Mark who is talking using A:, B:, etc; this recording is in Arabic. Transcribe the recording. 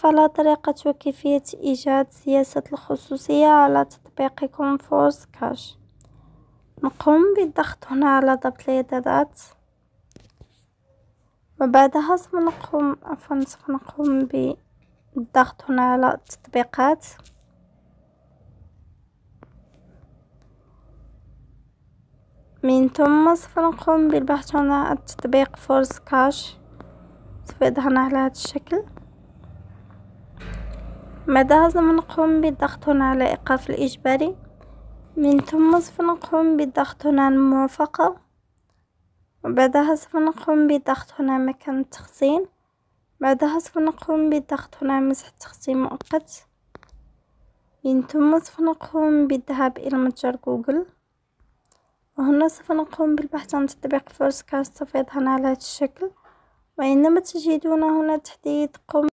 A: فلا طريقة كيفية إيجاد سياسة الخصوصية على تطبيق كونفورس كاش نقوم بالضغط هنا على ضبط الإعدادات وبعدها سوف نقوم عفوا سوف نقوم بالضغط هنا على التطبيقات من ثم سوف نقوم بالبحث هنا عن تطبيق فورس كاش سوف يظهرنا على هذا الشكل بعد هذا نقوم بالضغط هنا على إيقاف الإجباري من ثم سوف نقوم بالضغط هنا على الموافقة وبعدها سوف نقوم بالضغط هنا مكان التخزين بعدها سوف نقوم بالضغط هنا مسح التخزين مؤقت من ثم سوف نقوم بالذهاب إلى متجر جوجل وهنا سوف نقوم بالبحث عن تطبيق فورسكاست سوف يظهر على هذا الشكل وإنما تجدون هنا تحديد قم